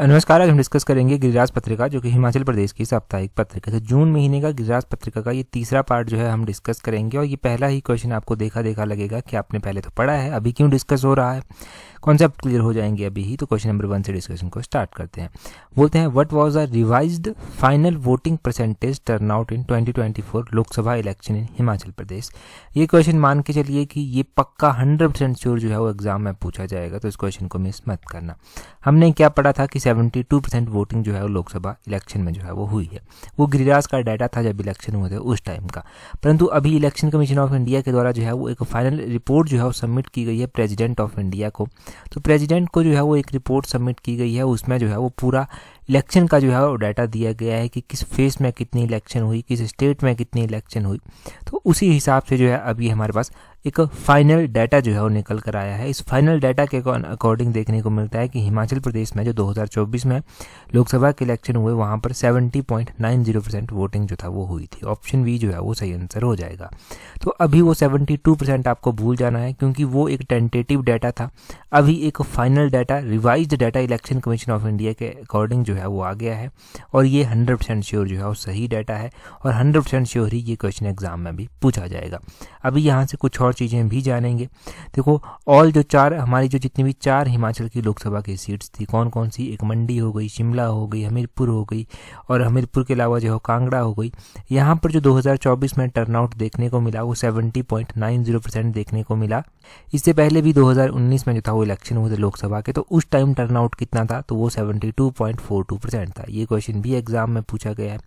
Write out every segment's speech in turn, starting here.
नमस्कार आज हम डिस्कस करेंगे गिरिराज पत्रिका जो कि हिमाचल प्रदेश की साप्ताहिक पत्रिका तो जून महीने का गिरिराज पत्रिका का ये तीसरा पार्ट जो है हम डिस्कस करेंगे और ये पहला ही क्वेश्चन आपको देखा देखा लगेगा कि आपने पहले तो पढ़ा है अभी क्यों डिस्कस हो रहा है कॉन्सेप्ट क्लियर हो जाएंगे अभी ही तो क्वेश्चन नंबर वन से डिस्कशन को स्टार्ट करते हैं बोलते हैं what was a revise final voting percentage turn out in twenty Lok Sabha election in Himachal Pradesh ये क्वेश्चन मान के चलिए कि ये पक्का हंड्रेड परसेंट श्योर जो है वो एग्जाम में पूछा जाएगा तो इस क्वेश्चन को मिस मत करना हमने क्या पढ़ा था कि सेवेंटी टू परसेंट वोटिंग जो है वो लोकसभा इलेक्शन में जो है वो हुई है वो गिरिराज का डाटा था जब इलेक्शन हुए थे उस टाइम का परंतु अभी इलेक्शन कमीशन ऑफ इंडिया के द्वारा जो है वो एक फाइनल रिपोर्ट जो है वो सबमिट की गई है प्रेजिडेंट ऑफ इंडिया को तो प्रेजिडेंट को जो है वो एक रिपोर्ट सबमिट की गई है उसमें जो है वो पूरा इलेक्शन का जो है वो डाटा दिया गया है कि किस फेस में कितनी इलेक्शन हुई किस स्टेट में कितनी इलेक्शन हुई तो उसी हिसाब से जो है अभी हमारे पास एक फाइनल डाटा जो है वो निकल कर आया है इस फाइनल डाटा के अकॉर्डिंग देखने को मिलता है कि हिमाचल प्रदेश में जो 2024 में लोकसभा के इलेक्शन हुए वहाँ पर 70.90 परसेंट वोटिंग जो था वो हुई थी ऑप्शन बी जो है वो सही आंसर हो जाएगा तो अभी वो 72 परसेंट आपको भूल जाना है क्योंकि वो एक टेंटेटिव डाटा था अभी एक final data revise data election commission of India के अकॉर्डिंग जो है वो आ गया है और ये हंड्रेड परसेंट श्योर जो है वो सही डाटा है और हंड्रेड परसेंट श्योर ही ये क्वेश्चन एग्जाम में भी पूछा जाएगा अभी यहाँ से कुछ और और चीज़ें हम भी जानेंगे देखो ऑल जो चार हमारी जो जितनी भी चार हिमाचल की लोकसभा की सीट्स थी कौन कौन सी एक मंडी हो गई शिमला हो गई हमीरपुर हो गई और हमीरपुर के अलावा जो है कांगड़ा हो गई यहाँ पर जो 2024 में टर्नआउट देखने को मिला वो 70.90 परसेंट देखने को मिला इससे पहले भी 2019 में जो था वो इलेक्शन हुए थे लोकसभा के तो उस टाइम टर्नआउट कितना था तो वो सेवेंटी परसेंट था ये क्वेश्चन भी एग्जाम में पूछा गया है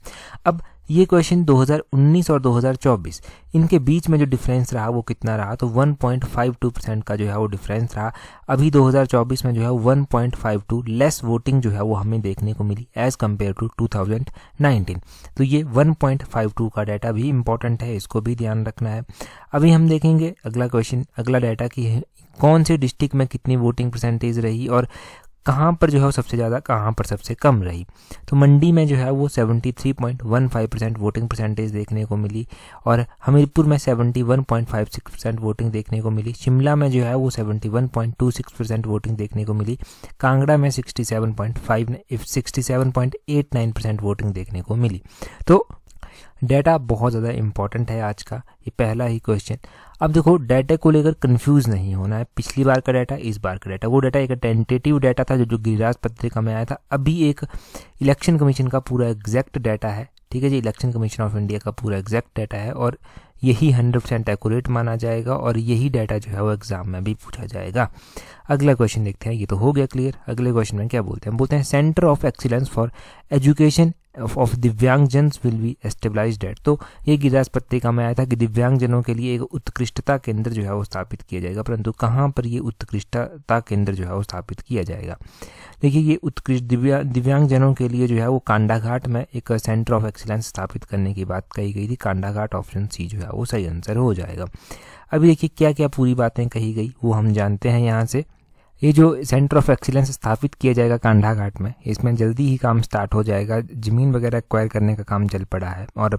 अब ये क्वेश्चन 2019 और 2024 इनके बीच में जो डिफरेंस रहा वो कितना रहा तो 1.52 परसेंट का जो है वो डिफरेंस रहा अभी 2024 में जो है 1.52 लेस वोटिंग जो है वो हमें देखने को मिली एज कम्पेयर टू 2019 तो ये 1.52 का डाटा भी इम्पोर्टेंट है इसको भी ध्यान रखना है अभी हम देखेंगे अगला क्वेश्चन अगला डाटा की है कौन से डिस्ट्रिक्ट में कितनी वोटिंग परसेंटेज रही और कहाँ पर जो है वो सबसे ज़्यादा कहाँ पर सबसे कम रही तो मंडी में जो है वो 73.15 परसेंट वोटिंग परसेंटेज देखने को मिली और हमीरपुर में 71.56 परसेंट वोटिंग देखने को मिली शिमला में जो है वो 71.26 परसेंट वोटिंग देखने को मिली कांगड़ा में 67.5 67.89 परसेंट वोटिंग देखने को मिली तो डेटा बहुत ज़्यादा इंपॉर्टेंट है आज का ये पहला ही क्वेश्चन अब देखो डाटा को लेकर कंफ्यूज नहीं होना है पिछली बार का डाटा इस बार का डाटा वो डाटा एक टेंटेटिव डाटा था जो जो गिरिराज पत्रिका में आया था अभी एक इलेक्शन कमीशन का पूरा एग्जैक्ट डाटा है ठीक है जी इलेक्शन कमीशन ऑफ इंडिया का पूरा एग्जैक्ट डाटा है और यही हंड्रेड परसेंट एक्यूरेट माना जाएगा और यही डाटा जो है वो एग्जाम में भी पूछा जाएगा अगला क्वेश्चन देखते हैं ये तो हो गया क्लियर अगले क्वेश्चन में क्या बोलते हैं बोलते हैं centre of excellence for education of दिव्यांगजन विल बी एस्टेब्लाइज डेट तो ये गिरिराज पत्रिका में आया था कि दिव्यांगजनों के लिए एक उत्कृष्टता केंद्र जो है वो स्थापित किया जाएगा परंतु कहाँ पर ये उत्कृष्टता केंद्र जो है वो स्थापित किया जाएगा देखिए ये उत्कृष्ट दिव्या दिव्यांगजनों के लिए जो है वो कांडाघाट में एक सेंटर ऑफ एक्सीलेंस स्थापित करने की बात कही गई थी कांडाघाट ऑप्शन सी जो है वो सही आंसर हो जाएगा अभी देखिए क्या क्या पूरी बातें कही गई वो हम जानते हैं यहाँ से ये जो सेंटर ऑफ एक्सीलेंस स्थापित किया जाएगा कांडाघाट घाट में इसमें जल्दी ही काम स्टार्ट हो जाएगा ज़मीन वगैरह एक्वायर करने का काम चल पड़ा है और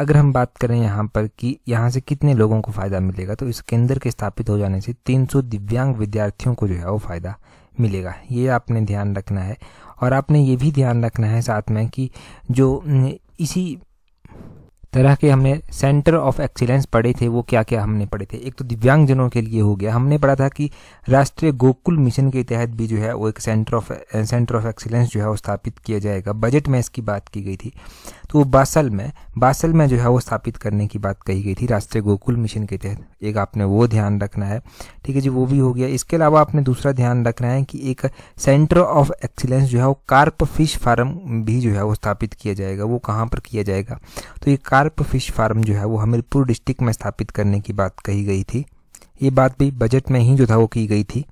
अगर हम बात करें यहाँ पर कि यहाँ से कितने लोगों को फ़ायदा मिलेगा तो इस केंद्र के स्थापित हो जाने से 300 दिव्यांग विद्यार्थियों को जो है वो फ़ायदा मिलेगा ये आपने ध्यान रखना है और आपने ये भी ध्यान रखना है साथ में कि जो इसी तरह के हमने सेंटर ऑफ एक्सीलेंस पढ़े थे वो क्या क्या हमने पढ़े थे एक तो दिव्यांगजनों के लिए हो गया हमने पढ़ा था कि राष्ट्रीय गोकुल मिशन के तहत भी जो है वो एक centre of centre of excellence जो है वो स्थापित किया जाएगा बजट में इसकी बात की गई थी तो वो बासल में बासल में जो है वो स्थापित करने की बात कही गई थी राष्ट्रीय गोकुल मिशन के तहत एक आपने वो ध्यान रखना है ठीक है जी वो भी हो गया इसके अलावा आपने दूसरा ध्यान रखना है कि एक सेंटर ऑफ एक्सीलेंस जो है वो कार्प फिश फार्म भी जो है वो स्थापित किया जाएगा वो कहाँ पर किया जाएगा तो ये कार्प फिश फार्म जो है वो हमीरपुर डिस्ट्रिक्ट में स्थापित करने की बात कही गई थी ये बात भी बजट में ही जो था वो की गई थी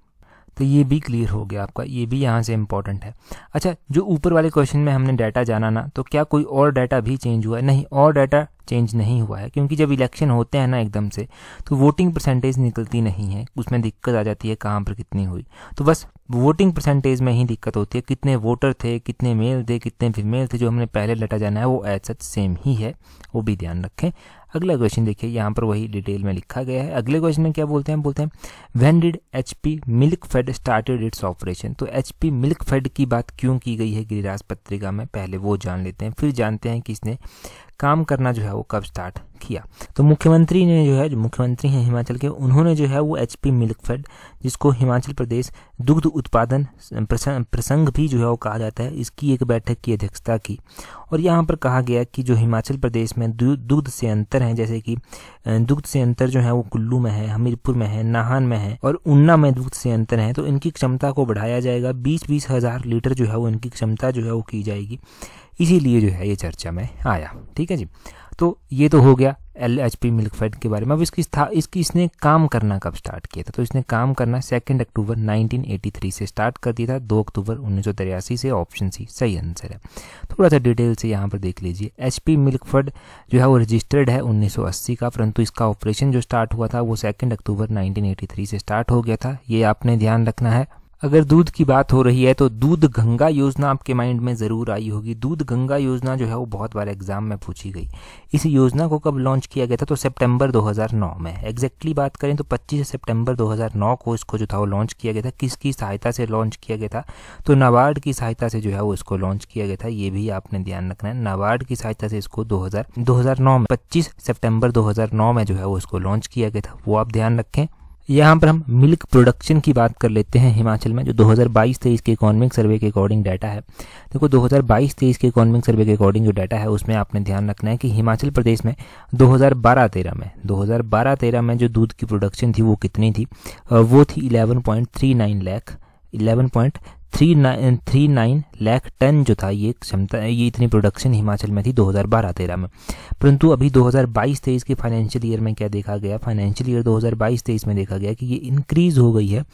तो ये भी क्लियर हो गया आपका ये भी यहाँ से इम्पॉर्टेंट है अच्छा जो ऊपर वाले क्वेश्चन में हमने डाटा जाना ना तो क्या कोई और डाटा भी चेंज हुआ है नहीं और डाटा चेंज नहीं हुआ है क्योंकि जब इलेक्शन होते हैं ना एकदम से तो वोटिंग परसेंटेज निकलती नहीं है उसमें दिक्कत आ जाती है कहाँ पर कितनी हुई तो बस वोटिंग परसेंटेज में ही दिक्कत होती है कितने वोटर थे कितने मेल थे कितने फीमेल थे जो हमने पहले डाटा जाना है वो एज सच सेम ही है वो भी ध्यान रखें अगला क्वेश्चन देखिए यहाँ पर वही डिटेल में लिखा गया है अगले क्वेश्चन में क्या बोलते हैं बोलते हैं when did H P milk fed started its operation तो एच पी मिल्क फेड की बात क्यों की गई है गिरिराज पत्रिका में पहले वो जान लेते हैं फिर जानते हैं कि इसने काम करना जो है वो कब स्टार्ट किया तो मुख्यमंत्री ने जो है जो मुख्यमंत्री हैं हिमाचल के उन्होंने जो है वो एच पी मिल्क फेड जिसको हिमाचल प्रदेश दुग्ध उत्पादन प्रसंग भी जो है वो कहा जाता है इसकी एक बैठक की अध्यक्षता की और यहाँ पर कहा गया कि जो हिमाचल प्रदेश में दुग्ध से अंतर हैं जैसे कि दुग्ध से अंतर जो है वो कुल्लू में है हमीरपुर में है नाहन में है और ऊना में दुग्ध से अंतर है तो इनकी क्षमता को बढ़ाया जाएगा बीस बीस हजार लीटर जो है वो इनकी क्षमता जो है वो की जाएगी इसीलिए जो है ये चर्चा में आया ठीक है जी तो ये तो हो गया L H P milk fed के बारे में अब इसकी था इसकी इसने काम करना कब स्टार्ट किया था तो इसने काम करना सेकेंड अक्टूबर 1983 से स्टार्ट कर दिया था दो अक्टूबर उन्नीस से ऑप्शन सी सही आंसर है थोड़ा सा डिटेल से यहाँ पर देख लीजिए एच पी मिल्क फेड जो है वो रजिस्टर्ड है 1980 का परंतु इसका ऑपरेशन जो स्टार्ट हुआ था वो सेकेंड अक्टूबर नाइनटीन से स्टार्ट हो गया था ये आपने ध्यान रखना है अगर दूध की बात हो रही है तो दूध गंगा योजना आपके माइंड में ज़रूर आई होगी दूध गंगा योजना जो है वो बहुत बार एग्जाम में पूछी गई इस योजना को कब लॉन्च किया गया था तो सितंबर 2009 में एग्जैक्टली बात करें तो 25 सितंबर 2009 को इसको जो था वो लॉन्च किया गया था किसकी सहायता से लॉन्च किया गया था तो नाबार्ड की सहायता से जो है वो इसको लॉन्च किया गया था ये भी आपने ध्यान रखना है नाबार्ड की सहायता से इसको दो हजार में पच्चीस सेप्टेम्बर दो में जो है वो इसको लॉन्च किया गया था वो आप ध्यान रखें यहाँ पर हम मिल्क प्रोडक्शन की बात कर लेते हैं हिमाचल में जो 2022-23 के इकोनॉमिक सर्वे के अकॉर्डिंग डाटा है देखो 2022-23 के इकोनॉमिक सर्वे के अकॉर्डिंग जो डाटा है उसमें आपने ध्यान रखना है कि हिमाचल प्रदेश में 2012-13 में 2012-13 में जो दूध की प्रोडक्शन थी वो कितनी थी वो थी 11.39 lakh three nine three nine lakh tonne जो था ये क्षमता ये इतनी प्रोडक्शन हिमाचल में थी 2012-13 में परंतु अभी 2022-23 के फाइनेंशियल ईयर में क्या देखा गया फाइनेंशियल ईयर 2022-23 में देखा गया कि ये इंक्रीज हो गई है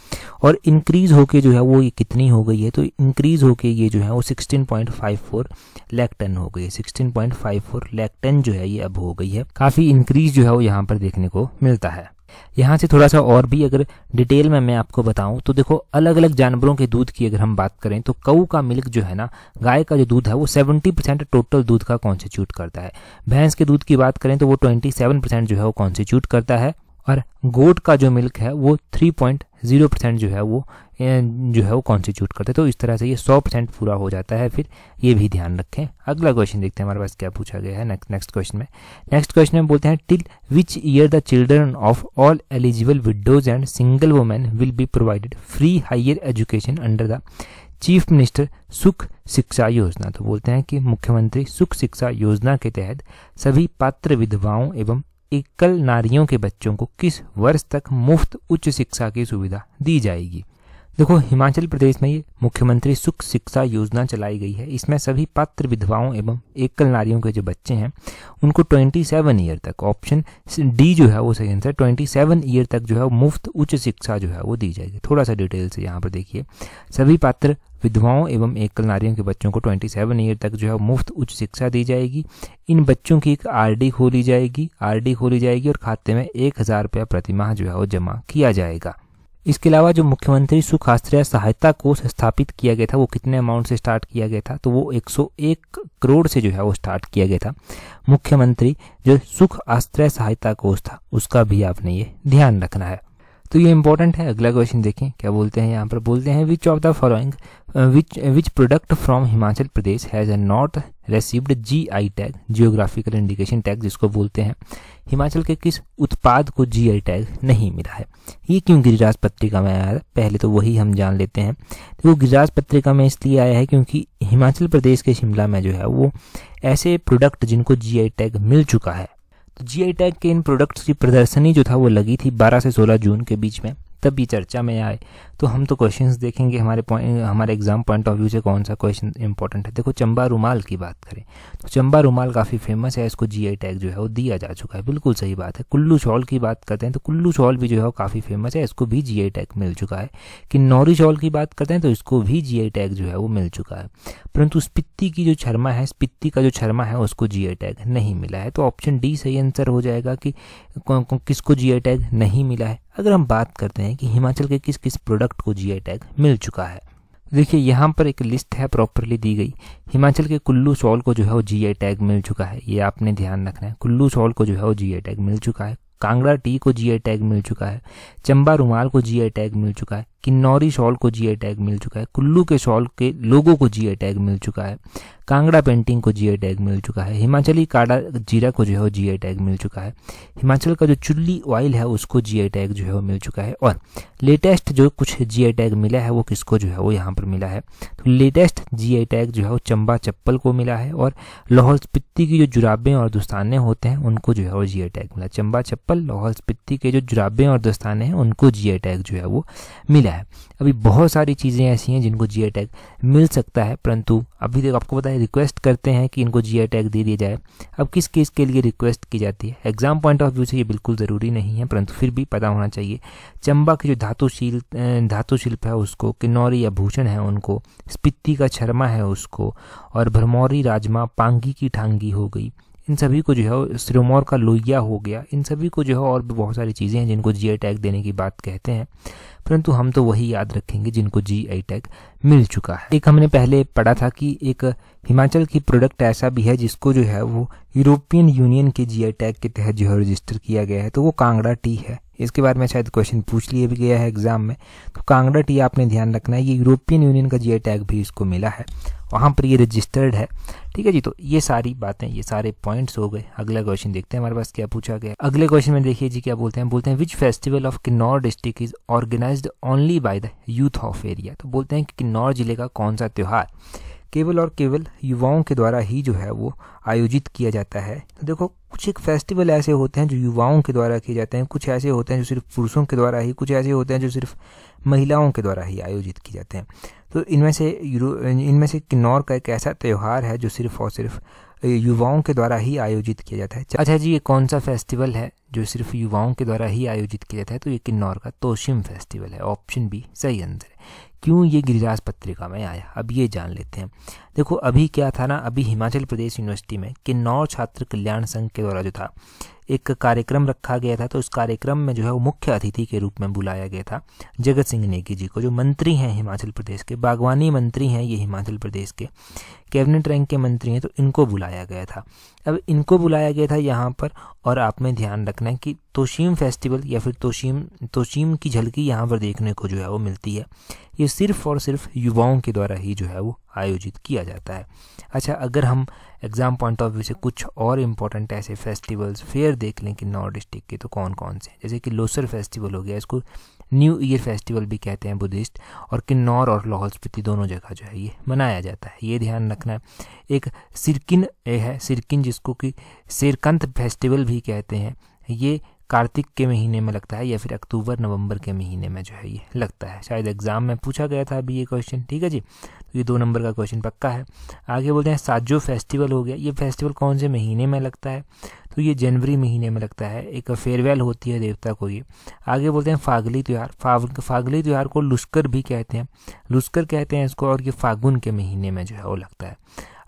और इंक्रीज होके जो है वो ये कितनी हो गई है तो इंक्रीज होके ये जो है वो फोर लैख टन हो गई है फोर लाख टन जो है ये अब हो गई है काफ़ी इंक्रीज जो है वो यहाँ पर देखने को मिलता है यहाँ से थोड़ा सा और भी अगर डिटेल में मैं आपको बताऊं तो देखो अलग अलग जानवरों के दूध की अगर हम बात करें तो कऊ का मिल्क जो है ना गाय का जो दूध है वो 70 परसेंट टोटल दूध का कॉन्स्टिट्यूट करता है भैंस के दूध की बात करें तो वो 27 परसेंट जो है वो कॉन्स्टिट्यूट करता है और गोट का जो मिल्क है वो 3.0 परसेंट जो है वो जो है वो कॉन्स्टिट्यूट करते हैं तो इस तरह से ये 100 परसेंट पूरा हो जाता है फिर ये भी ध्यान रखें अगला क्वेश्चन देखते हैं हमारे पास क्या पूछा गया है नेक्स्ट क्वेश्चन में नेक्स्ट क्वेश्चन में बोलते हैं till which year the children of all eligible widows and single women will be provided free higher education under the chief minister Sukh Shiksha योजना तो बोलते हैं कि मुख्यमंत्री सुख शिक्षा योजना के तहत सभी पात्र विधवाओं एवं एकल नारियों के बच्चों को किस वर्ष तक मुफ्त उच्च शिक्षा की सुविधा दी जाएगी देखो हिमाचल प्रदेश में ये मुख्यमंत्री सुख शिक्षा योजना चलाई गई है इसमें सभी पात्र विधवाओं एवं एकल नारियों के जो बच्चे हैं उनको 27 ईयर तक ऑप्शन डी जो है वो सही आंसर 27 ईयर तक जो है मुफ्त उच्च शिक्षा जो है वो दी जाएगी थोड़ा सा डिटेल से यहाँ पर देखिए सभी पात्र विधवाओं एवं एकल नारियों के बच्चों को 27 ईयर तक जो है मुफ्त उच्च शिक्षा दी जाएगी इन बच्चों की एक आरडी खोली जाएगी आरडी खोली जाएगी और खाते में एक हज़ार रुपया प्रतिमाह जो है वो जमा किया जाएगा इसके अलावा जो मुख्यमंत्री सुख आश्रय सहायता कोष स्थापित किया गया था वो कितने अमाउंट से स्टार्ट किया गया था तो वो 101 करोड़ से जो है वो स्टार्ट किया गया था मुख्यमंत्री जो सुख आश्रय सहायता कोष था उसका भी आपने ये ध्यान रखना है तो ये इंपॉर्टेंट है अगला क्वेश्चन देखें क्या बोलते हैं यहाँ पर बोलते हैं which of the following which which product from Himachal Pradesh has a not received G I tag geographical indication tag जिसको बोलते हैं हिमाचल के किस उत्पाद को जी आई टैग नहीं मिला है ये क्यों गिरिराज पत्रिका में आया है पहले तो वही हम जान लेते हैं तो वो गिरिराज पत्रिका में इसलिए आया है क्योंकि हिमाचल प्रदेश के शिमला में जो है वो ऐसे प्रोडक्ट जिनको जी आई टैग मिल चुका है जीआई टैग के इन प्रोडक्ट्स की प्रदर्शनी जो था वो लगी थी 12 से 16 जून के बीच में तब भी चर्चा में आए तो हम तो क्वेश्चन देखेंगे हमारे हमारे एग्ज़ाम पॉइंट ऑफ व्यू से कौन सा क्वेश्चन इंपॉर्टेंट है देखो चंबा रुमाल की बात करें तो चंबा रुमाल काफ़ी फेमस है इसको जीआई टैग जो है वो दिया जा चुका है बिल्कुल सही बात है कुल्लू शॉल की बात करते हैं तो कुल्लू शॉल भी जो है वो काफ़ी फेमस है इसको भी जी टैग मिल चुका है किन्नौरी शॉल की बात करते हैं तो इसको भी जी टैग जो है वो मिल चुका है परंतु स्पित्ती की जो छरमा है स्पित्ती का जो छरमा है उसको जी टैग नहीं मिला है तो ऑप्शन डी सही आंसर हो जाएगा कि किसको जी टैग नहीं मिला है अगर हम बात करते हैं कि हिमाचल के किस किस प्रोडक्ट को जीआई टैग मिल चुका है देखिए यहाँ पर एक लिस्ट है प्रॉपरली दी गई हिमाचल के कुल्लू सॉल को जो है वो जीआई टैग मिल चुका है ये आपने ध्यान रखना है कुल्लू सॉल को जो है वो जीआई टैग मिल चुका है कांगड़ा टी को जीआई टैग मिल चुका है चंबा रुमाल को जीआई टैग मिल चुका है किन्नौरी शॉल को जीआई टैग मिल चुका है कुल्लू के शॉल के लोगों को जीआई टैग मिल चुका है कांगड़ा पेंटिंग को जीआई टैग मिल चुका है हिमाचली काड़ा जीरा को जो है जीआई टैग मिल चुका है हिमाचल का जो चुल्ली ऑयल है उसको जीआई टैग जो है वो मिल चुका है और लेटेस्ट जो कुछ जीआई टैग मिला है वो किसको जो है वो यहाँ पर मिला है तो लेटेस्ट जीआई टैग जो है वो चंबा चप्पल को मिला है और लाहौल स्पित्ती की जो जुराबें और दस्ताने होते हैं उनको जो है वो जीआई टैग मिला चंबा चप्पल लाहौल स्पिति के जो जुराबें और दस्ताने हैं उनको जीआई टैग जो है वो मिला है है अभी बहुत सारी चीज़ें ऐसी हैं जिनको जी टैग मिल सकता है परंतु अभी तक आपको पता है रिक्वेस्ट करते हैं कि इनको जी टैग दे दिया जाए अब किस केस के लिए रिक्वेस्ट की जाती है एग्जाम पॉइंट ऑफ व्यू से ये बिल्कुल ज़रूरी नहीं है परंतु फिर भी पता होना चाहिए चंबा की जो धातुशील धातु शिल्प है उसको किन्नौरी या भूषण है उनको स्पित्ती का छरमा है उसको और भरमौरी राजमा पांगी की ठांगी हो गई इन सभी को जो है सिरोमौर का लोहिया हो गया इन सभी को जो है और भी बहुत सारी चीज़ें हैं जिनको जी टैग देने की बात कहते हैं परंतु हम तो वही याद रखेंगे जिनको जी आई टैग मिल चुका है एक हमने पहले पढ़ा था कि एक हिमाचल की प्रोडक्ट ऐसा भी है जिसको जो है वो यूरोपियन यूनियन के जी टैग के तहत जो है रजिस्टर किया गया है तो वो कांगड़ा टी है इसके बारे में शायद क्वेश्चन पूछ लिए भी गया है एग्जाम में तो कांगड़ा टी आपने ध्यान रखना है ये यूरोपियन यूनियन का जी टैग भी इसको मिला है वहाँ पर ये रजिस्टर्ड है ठीक है जी तो ये सारी बातें ये सारे पॉइंट्स हो गए अगला क्वेश्चन देखते हैं हमारे पास क्या पूछा गया अगले क्वेश्चन में देखिए जी क्या बोलते हैं बोलते हैं which festival of Kinnaur district is organise only by the youth of area तो बोलते हैं कि किन्नौर जिले का कौन सा त्यौहार केवल और केवल युवाओं के द्वारा ही जो है वो आयोजित किया जाता है तो देखो कुछ एक फेस्टिवल ऐसे होते हैं जो युवाओं के द्वारा किए जाते हैं कुछ ऐसे होते हैं जो सिर्फ पुरुषों के द्वारा ही कुछ ऐसे होते हैं जो सिर्फ महिलाओं के द्वारा ही आयोजित किए जाते हैं तो इनमें से इनमें से किन्नौर का एक ऐसा त्यौहार है जो सिर्फ और सिर्फ युवाओं के द्वारा ही आयोजित किया जाता है अच्छा जी ये कौन सा फेस्टिवल है जो सिर्फ युवाओं के द्वारा ही आयोजित किया जाता है तो ये किन्नौर का तोशिम फेस्टिवल है ऑप्शन बी सही आंसर है क्यों ये गिरिराज पत्रिका में आया अब ये जान लेते हैं देखो अभी क्या था ना अभी हिमाचल प्रदेश यूनिवर्सिटी में किन्नौर छात्र कल्याण संघ के द्वारा जो था एक कार्यक्रम रखा गया था तो उस कार्यक्रम में जो है वो मुख्य अतिथि के रूप में बुलाया गया था जगत सिंह नेगी जी को जो मंत्री हैं हिमाचल प्रदेश के बागवानी मंत्री हैं ये हिमाचल प्रदेश के कैबिनेट रैंक के मंत्री हैं तो इनको बुलाया गया था अब इनको बुलाया गया था यहाँ पर और आप में ध्यान रखना है कि तोशीम फेस्टिवल या फिर तोशीम तोशीम की झलकी यहाँ पर देखने को जो है वो मिलती है ये सिर्फ और सिर्फ युवाओं के द्वारा ही जो है वो आयोजित किया जाता है अच्छा अगर हम एग्ज़ाम पॉइंट ऑफ व्यू से कुछ और इम्पोर्टेंट ऐसे फेस्टिवल्स फेयर देख लें किन्नौर डिस्ट्रिक्ट के तो कौन कौन से जैसे कि लोसर फेस्टिवल हो गया इसको न्यू ईयर फेस्टिवल भी कहते हैं बुद्धिस्ट और किन्नौर और लाहौल स्पीति दोनों जगह जो है ये मनाया जाता है ये ध्यान रखना है एक सिरकिन है सिरकिन जिसको कि सिरकंत फेस्टिवल भी कहते हैं ये कार्तिक के महीने में लगता है या फिर अक्टूबर नवंबर के महीने में जो है ये लगता है शायद एग्ज़ाम में पूछा गया था अभी ये क्वेश्चन ठीक है जी तो ये दो नंबर का क्वेश्चन पक्का है आगे बोलते हैं साजो फेस्टिवल हो गया ये फेस्टिवल कौन से महीने में लगता है तो ये जनवरी महीने में लगता है एक फेयरवेल होती है देवता को ये आगे बोलते हैं फागली त्यौहार फाग फागली त्यौहार को लुस्कर भी कहते हैं लुस्कर कहते हैं इसको और ये फागुन के महीने में जो है वो लगता है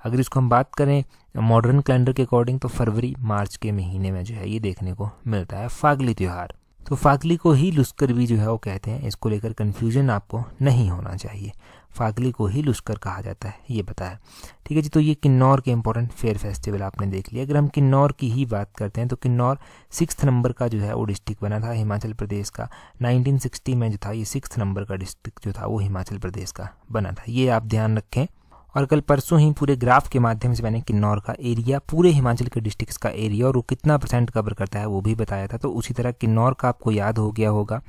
अगर इसको हम बात करें मॉडर्न कैलेंडर के अकॉर्डिंग तो फरवरी मार्च के महीने में जो है ये देखने को मिलता है फागली त्यौहार तो फागली को ही लुस्कर भी जो है वो कहते हैं इसको लेकर कन्फ्यूजन आपको नहीं होना चाहिए फागली को ही लुस्कर कहा जाता है ये पता है ठीक है जी तो ये किन्नौर के इम्पोर्टेंट फेयर फेस्टिवल आपने देख लिया अगर हम किन्नौर की ही बात करते हैं तो किन्नौर सिक्स नंबर का जो है वो डिस्ट्रिक्ट बना था हिमाचल प्रदेश का 1960 में जो था ये सिक्स नंबर का डिस्ट्रिक्ट जो था वो हिमाचल प्रदेश का बना था ये आप ध्यान रखें और कल परसों ही पूरे ग्राफ के माध्यम से मैंने किन्नौर का एरिया पूरे हिमाचल के डिस्ट्रिक्ट्स का एरिया और वो कितना परसेंट कवर करता है वो भी बताया था तो उसी तरह किन्नौर का आपको याद हो गया होगा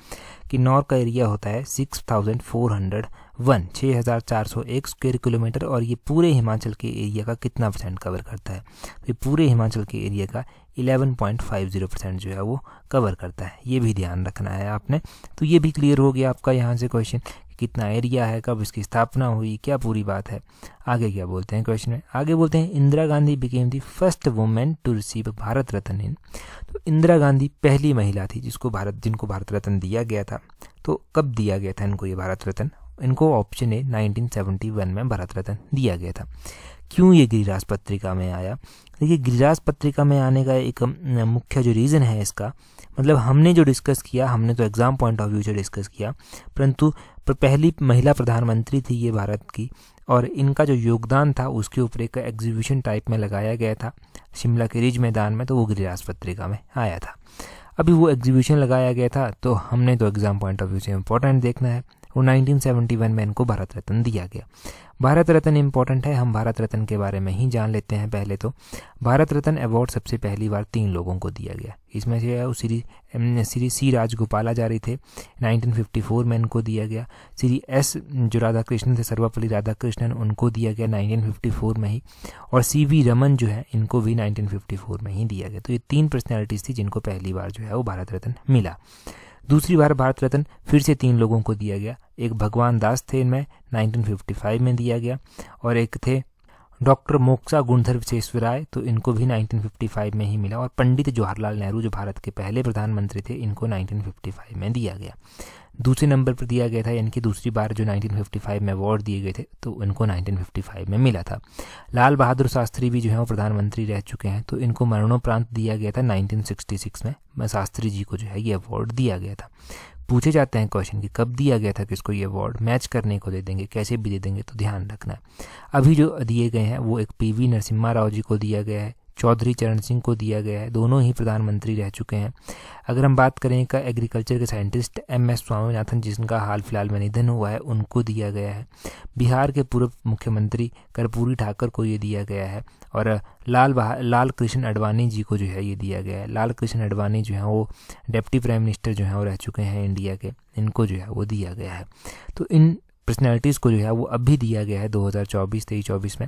किन्नौर का एरिया होता है six thousand four hundred one छः हज़ार चार सौ एक स्क्वेयर किलोमीटर और ये पूरे हिमाचल के एरिया का कितना परसेंट कवर करता है तो ये पूरे हिमाचल के एरिया का eleven point five zero percent जो है वो कवर करता है ये भी ध्यान रखना है आपने तो ये भी क्लियर हो गया आपका यहाँ से क्वेश्चन कितना एरिया है कब इसकी स्थापना हुई क्या पूरी बात है आगे क्या बोलते हैं क्वेश्चन में आगे बोलते हैं Indira Gandhi became the first women to receive Bharat Ratna in तो इंदिरा गांधी पहली महिला थी जिसको भारत जिनको भारत रत्न दिया गया था तो कब दिया गया था इनको ये भारत रत्न इनको ऑप्शन ए 1971 में भारत रत्न दिया गया था क्यों ये गिरिराज पत्रिका में आया देखिए गिरिराज पत्रिका में आने का एक मुख्य जो रीज़न है इसका मतलब हमने जो डिस्कस किया हमने तो एग्ज़ाम पॉइंट ऑफ व्यू से डिस्कस किया परंतु पहली महिला प्रधानमंत्री थी ये भारत की और इनका जो योगदान था उसके ऊपर एक एग्जीबिशन टाइप में लगाया गया था शिमला के रिज मैदान में तो वो गिरिराज पत्रिका में आया था अभी वो एग्जीबिशन लगाया गया था तो हमने तो एग्ज़ाम पॉइंट ऑफ व्यू से इम्पोर्टेंट देखना है और 1971 में इनको भारत रत्न दिया गया भारत रत्न इम्पॉर्टेंट है हम भारत रत्न के बारे में ही जान लेते हैं पहले तो भारत रत्न अवार्ड सबसे पहली बार तीन लोगों को दिया गया इसमें से श्री श्री सी राजगोपाल आचार्य थे 1954 में इनको दिया गया श्री एस जो राधा कृष्णन थे सर्वपल्ली राधा कृष्णन उनको दिया गया 1954 में ही और सी वी रमन जो है इनको भी 1954 में ही दिया गया तो ये तीन पर्सनैलिटीज़ थी जिनको पहली बार जो है वो भारत रत्न मिला दूसरी बार भारत रत्न फिर से तीन लोगों को दिया गया एक भगवान दास थे इनमें 1955 में दिया गया और एक थे डॉक्टर मोक्सा गुणधर विशेश्वराय तो इनको भी 1955 में ही मिला और पंडित जवाहरलाल नेहरू जो भारत के पहले प्रधानमंत्री थे इनको 1955 में दिया गया दूसरे नंबर पर दिया गया था यानी कि दूसरी बार जो 1955 में अवार्ड दिए गए थे तो इनको 1955 में मिला था लाल बहादुर शास्त्री भी जो है वो प्रधानमंत्री रह चुके हैं तो इनको मरणोपरांत दिया गया था 1966 में शास्त्री जी को जो है ये अवार्ड दिया गया था पूछे जाते हैं क्वेश्चन कि कब दिया गया था किसको ये अवार्ड मैच करने को दे देंगे कैसे भी दे देंगे तो ध्यान रखना है अभी जो दिए गए हैं वो एक पीवी नरसिम्हा राव जी को दिया गया है चौधरी चरण सिंह को दिया गया है दोनों ही प्रधानमंत्री रह चुके हैं अगर हम बात करें का एग्रीकल्चर के साइंटिस्ट एम एस स्वामीनाथन जिनका हाल फिलहाल में निधन हुआ है उनको दिया गया है बिहार के पूर्व मुख्यमंत्री कर्पूरी ठाकर को ये दिया गया है और लाल लाल कृष्ण अडवाणी जी को जो है ये दिया गया है लाल कृष्ण अडवाणी जो है वो डेप्टी प्राइम मिनिस्टर जो हैं वो रह चुके हैं इंडिया के इनको जो है वो दिया गया है तो इन पर्सनैलिटीज़ को जो है वो अभी दिया गया है 2024 तेईस चौबीस में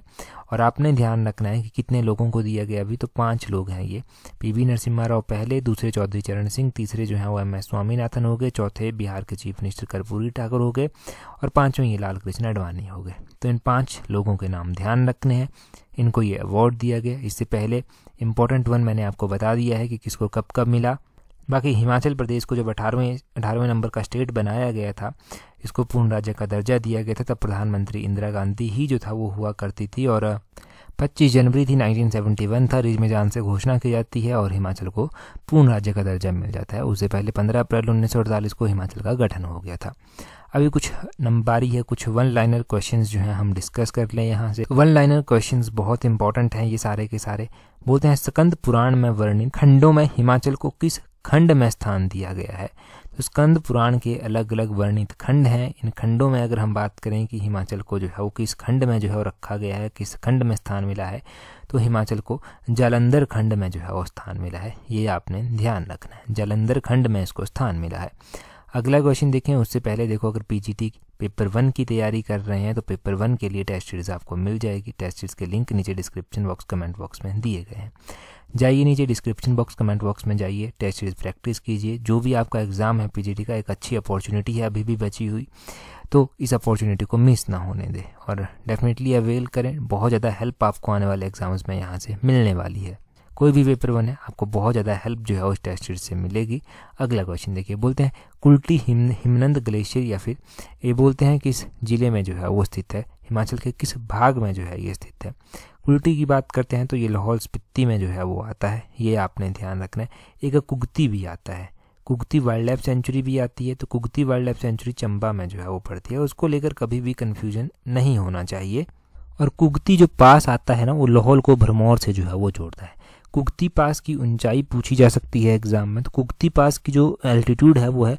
और आपने ध्यान रखना है कि कितने लोगों को दिया गया अभी तो पाँच लोग हैं ये पीवी नरसिम्हा राव पहले दूसरे चौधरी चरण सिंह तीसरे जो है वो एम एस स्वामीनाथन हो गए चौथे बिहार के चीफ मिनिस्टर कर्पूरी ठाकुर हो गए और पाँचों ये लाल कृष्ण अडवाणी हो गए तो इन पाँच लोगों के नाम ध्यान रखने हैं इनको ये अवार्ड दिया गया इससे पहले इम्पोर्टेंट वन मैंने आपको बता दिया है कि किसको कब कब मिला बाकी हिमाचल प्रदेश को जब अठारहवें अठारहवें नंबर का स्टेट बनाया गया था इसको पूर्ण राज्य का दर्जा दिया गया था तब प्रधानमंत्री इंदिरा गांधी ही जो था वो हुआ करती थी और 25 जनवरी थी 1971 था रिज मिजान से घोषणा की जाती है और हिमाचल को पूर्ण राज्य का दर्जा मिल जाता है उससे पहले 15 अप्रैल उन्नीस को हिमाचल का गठन हो गया था अभी कुछ नंबारी है कुछ वन लाइनर क्वेश्चंस जो हैं हम डिस्कस कर लें यहाँ से वन लाइनर क्वेश्चंस बहुत इंपॉर्टेंट हैं ये सारे के सारे बोलते हैं स्कंद पुराण में वर्णित खंडों में हिमाचल को किस खंड में स्थान दिया गया है तो स्कंद पुराण के अलग अलग वर्णित खंड हैं इन खंडों में अगर हम बात करें कि हिमाचल को जो है वो किस खंड में जो है वो रखा गया है किस खंड में स्थान मिला है तो हिमाचल को जालंधर खंड में जो है वो स्थान मिला है ये आपने ध्यान रखना है जालंधर खंड में इसको स्थान मिला है अगला क्वेश्चन देखें उससे पहले देखो अगर टी पेपर वन की तैयारी कर रहे हैं तो पेपर वन के लिए टेस्ट सीरीज आपको मिल जाएगी टेस्ट सीरीज के लिंक नीचे डिस्क्रिप्शन बॉक्स कमेंट बॉक्स में दिए गए हैं जाइए नीचे डिस्क्रिप्शन बॉक्स कमेंट बॉक्स में जाइए टेस्ट सीरीज प्रैक्टिस कीजिए जो भी आपका एग्ज़ाम है पीजीटी का एक अच्छी अपॉर्चुनिटी है अभी भी बची हुई तो इस अपॉर्चुनिटी को मिस ना होने दें और डेफिनेटली अवेल करें बहुत ज़्यादा हेल्प आपको आने वाले एग्ज़ाम्स में यहाँ से मिलने वाली है कोई भी पेपर वन है आपको बहुत ज़्यादा हेल्प जो है उस टेस्ट सीरीज से मिलेगी अगला क्वेश्चन देखिए बोलते हैं कुल्टी हिम हिमनंद ग्लेशियर या फिर ये बोलते हैं किस ज़िले में जो है वो स्थित है हिमाचल के किस भाग में जो है ये स्थित है कुल्टी की बात करते हैं तो ये लाहौल स्पिति में जो है वो आता है ये आपने ध्यान रखना है एक कुगती भी आता है कुगती वाइल्ड लाइफ सेंचुरी भी आती है तो Kugti wildlife sanctuary Chamba में जो है वो पड़ती है उसको लेकर कभी भी कन्फ्यूजन नहीं होना चाहिए और कुगती जो पास आता है ना वो लाहौल को भरमौर से जो है वो जोड़ता है कुगती पास की ऊंचाई पूछी जा सकती है एग्ज़ाम में तो कुगती पास की जो एल्टीट्यूड है वो है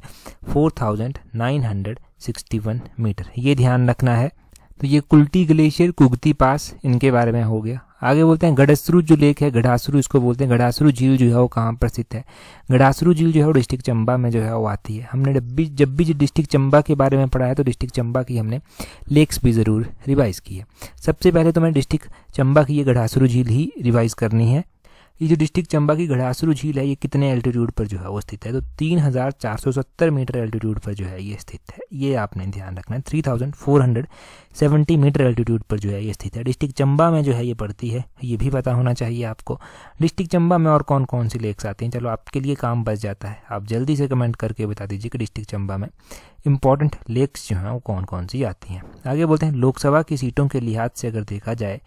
4961 मीटर ये ध्यान रखना है तो ये कुल्टी ग्लेशियर कुगती पास इनके बारे में हो गया आगे बोलते हैं गढ़ासरू जो लेक है गढ़ासरू इसको बोलते हैं गढ़ासरू झील जो है वो कहाँ पर स्थित है गढ़ासरू झील जो है वो डिस्ट्रिक्ट चंबा में जो है वो आती है हमने जब भी जब भी डिस्ट्रिक्ट चंबा के बारे में पढ़ा है तो डिस्ट्रिक्ट चंबा की हमने लेक्स भी ज़रूर रिवाइज़ की है सबसे पहले तो मैं डिस्ट्रिक्ट चंबा की ये गढ़ासरू झील ही रिवाइज़ करनी है ये जो डिस्ट्रिक्ट चंबा की घड़ासरू झील है ये कितने एल्टीट्यूड पर जो है वो स्थित है तो 3470 मीटर एल्टीट्यूड पर जो है ये स्थित है ये आपने ध्यान रखना है 3470 मीटर एल्टीट्यूड पर जो है ये स्थित है डिस्ट्रिक्ट चंबा में जो है ये पड़ती है ये भी पता होना चाहिए आपको डिस्ट्रिक्ट चंबा में और कौन कौन सी लेक्स आती हैं चलो आपके लिए काम बच जाता है आप जल्दी से कमेंट करके बता दीजिए कि डिस्ट्रिक्ट चंबा में इंपॉर्टेंट लेक्स जो हैं वो कौन कौन सी आती हैं आगे बोलते हैं लोकसभा की सीटों के लिहाज से अगर देखा जाए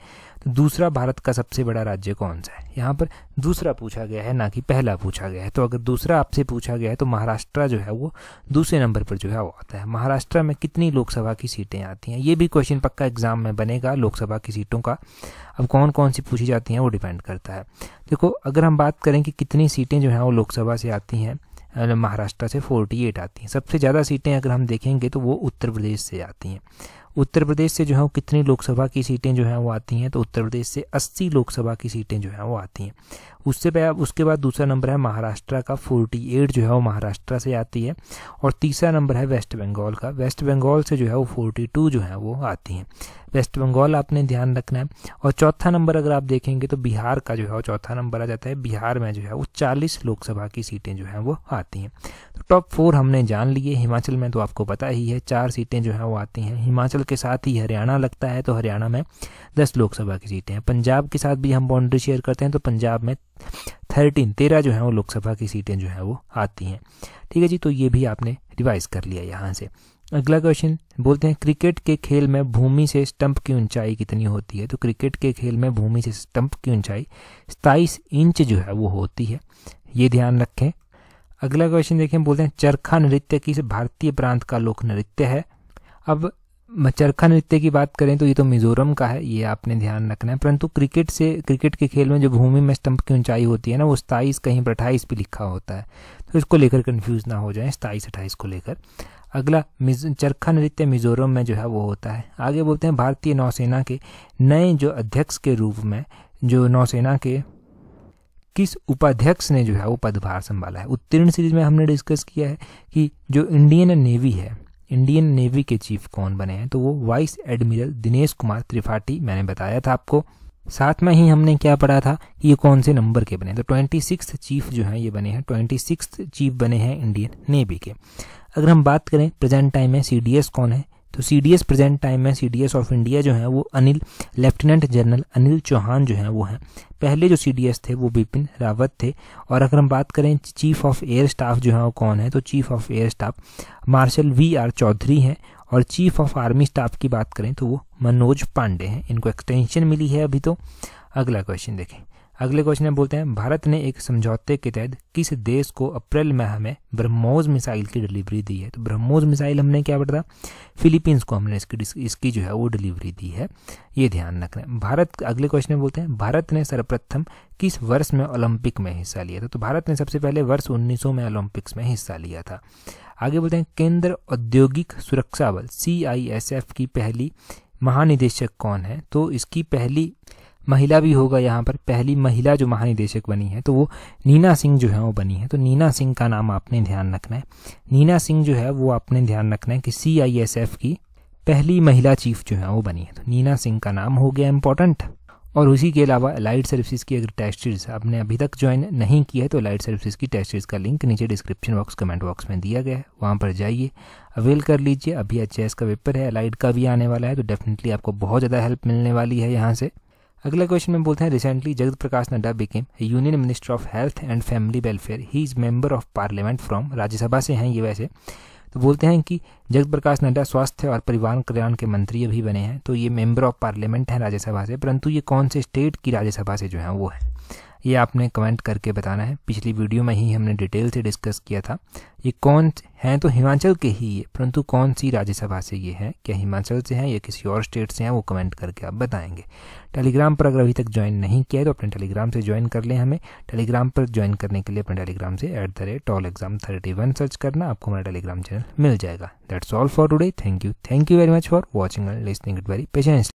दूसरा भारत का सबसे बड़ा राज्य कौन सा है यहाँ पर दूसरा पूछा गया है ना कि पहला पूछा गया है तो अगर दूसरा आपसे पूछा गया है तो महाराष्ट्र जो है वो दूसरे नंबर पर जो है वो आता है महाराष्ट्र में कितनी लोकसभा की सीटें आती हैं ये भी क्वेश्चन पक्का एग्जाम में बनेगा लोकसभा की सीटों का अब कौन कौन सी पूछी जाती हैं वो डिपेंड करता है देखो अगर हम बात करें कि कितनी सीटें जो हैं वो लोकसभा से आती हैं महाराष्ट्र से 48 आती हैं सबसे ज़्यादा सीटें अगर हम देखेंगे तो वो उत्तर प्रदेश से आती हैं उत्तर प्रदेश से जो है वो कितनी लोकसभा की सीटें जो हैं वो आती हैं तो उत्तर प्रदेश से 80 लोकसभा की सीटें जो हैं वो आती हैं उससे उसके बाद दूसरा नंबर है महाराष्ट्र का 48 जो है वो महाराष्ट्र से आती है और तीसरा नंबर है वेस्ट बंगाल का वेस्ट बंगाल से जो है वो 42 जो है वो आती हैं वेस्ट बंगाल आपने ध्यान रखना है और चौथा नंबर अगर आप देखेंगे तो बिहार का जो है वो चौथा नंबर आ जाता है बिहार में जो है वो चालीस लोकसभा की सीटें जो हैं वो आती हैं तो टॉप फोर हमने जान लिए हिमाचल में तो आपको पता ही है चार सीटें जो हैं वो आती हैं हिमाचल के साथ ही हरियाणा लगता है तो हरियाणा में दस लोकसभा की सीटें हैं पंजाब के साथ भी हम बाउंड्री शेयर करते हैं तो पंजाब में थर्टीन तेरह जो है वो लोकसभा की सीटें जो है वो आती हैं ठीक है जी तो ये भी आपने रिवाइज कर लिया यहाँ से अगला क्वेश्चन बोलते हैं क्रिकेट के खेल में भूमि से स्टंप की ऊंचाई कितनी होती है तो क्रिकेट के खेल में भूमि से स्टंप की ऊंचाई सताईस इंच जो है वो होती है ये ध्यान रखें अगला क्वेश्चन देखें बोलते हैं चरखा नृत्य किस भारतीय प्रांत का लोक नृत्य है अब चरखा नृत्य की बात करें तो ये तो मिजोरम का है ये आपने ध्यान रखना है परंतु क्रिकेट से क्रिकेट के खेल में जो भूमि में स्तंभ की ऊंचाई होती है ना वो सताईस कहीं पर अट्ठाईस भी लिखा होता है तो इसको लेकर कन्फ्यूज ना हो जाए सताईस अट्ठाईस को लेकर अगला चरखा नृत्य मिजोरम में जो है वो होता है आगे बोलते हैं भारतीय नौसेना के नए जो अध्यक्ष के रूप में जो नौसेना के किस उपाध्यक्ष ने जो है वो पदभार संभाला है उत्तीर्ण सीरीज में हमने डिस्कस किया है कि जो इंडियन नेवी है इंडियन नेवी के चीफ कौन बने हैं तो वो वाइस एडमिरल दिनेश कुमार त्रिपाठी मैंने बताया था आपको साथ में ही हमने क्या पढ़ा था ये कौन से नंबर के बने तो ट्वेंटी सिक्स चीफ जो हैं ये बने हैं ट्वेंटी सिक्स चीफ बने हैं इंडियन नेवी के अगर हम बात करें प्रेजेंट टाइम में सी कौन है तो सी प्रेजेंट टाइम में सी ऑफ इंडिया जो है वो अनिल लेफ्टिनेंट जनरल अनिल चौहान जो है वो हैं पहले जो सी थे वो बिपिन रावत थे और अगर हम बात करें चीफ ऑफ एयर स्टाफ जो है वो कौन है तो chief of air staff marshal V R Chaudhari हैं और चीफ ऑफ आर्मी स्टाफ की बात करें तो वो मनोज पांडे हैं इनको एक्सटेंशन मिली है अभी तो अगला क्वेश्चन देखें अगले क्वेश्चन बोलते हैं भारत ने एक समझौते के तहत किस देश को अप्रैल में हमें ब्रह्मोस मिसाइल की डिलीवरी दी है तो ब्रह्मोस मिसाइल हमने क्या बताया फिलीपींस को हमने इसकी इसकी जो है वो डिलीवरी दी है ये ध्यान रखना है भारत अगले क्वेश्चन बोलते हैं भारत ने सर्वप्रथम किस वर्ष में ओलंपिक में हिस्सा लिया था तो भारत ने सबसे पहले वर्ष उन्नीस में ओलंपिक्स में हिस्सा लिया था आगे बोलते हैं केंद्र औद्योगिक सुरक्षा बल सी की पहली महानिदेशक कौन है तो इसकी पहली महिला भी होगा यहाँ पर पहली महिला जो महानिदेशक बनी है तो वो नीना सिंह जो है वो बनी है तो नीना सिंह का नाम आपने ध्यान रखना है नीना सिंह जो है वो आपने ध्यान रखना है कि सी आई एस एफ की पहली महिला चीफ जो है वो बनी है तो नीना सिंह का नाम हो गया इम्पोर्टेंट और उसी के अलावा अलाइड सर्विसेज की अगर टेस्ट आपने अभी तक ज्वाइन नहीं किया है तो अलाइड सर्विसेज की टेस्ट का लिंक नीचे डिस्क्रिप्शन बॉक्स कमेंट बॉक्स में दिया गया है वहाँ पर जाइए अवेल कर लीजिए अभी एच का पेपर है अलाइड का भी आने वाला है तो डेफिनेटली आपको बहुत ज़्यादा हेल्प मिलने वाली है यहाँ से अगला क्वेश्चन में बोलते हैं recently Jagat Prakash Nadda became union minister of health and family welfare he is member of parliament from Rajya Sabha से हैं ये वैसे तो बोलते हैं कि जगत प्रकाश नड्डा स्वास्थ्य और परिवार कल्याण के मंत्री अभी बने हैं तो ये मेंबर ऑफ पार्लियामेंट हैं राज्यसभा से परंतु ये कौन से स्टेट की राज्यसभा से जो है वो है ये आपने कमेंट करके बताना है पिछली वीडियो में ही हमने डिटेल से डिस्कस किया था ये कौन हैं तो हिमाचल के ही ये परंतु कौन सी राज्यसभा से ये हैं क्या हिमाचल से हैं या किसी और स्टेट से हैं वो कमेंट करके आप बताएंगे टेलीग्राम पर अगर अभी तक ज्वाइन नहीं किया है तो अपने टेलीग्राम से ज्वाइन कर लें हमें टेलीग्राम पर ज्वाइन करने के लिए अपने टेलीग्राम से at the rate exam thirty one search करना आपको हमारा टेलीग्राम चैनल मिल जाएगा that's all for today thank you thank you very much for watching and listening it very patience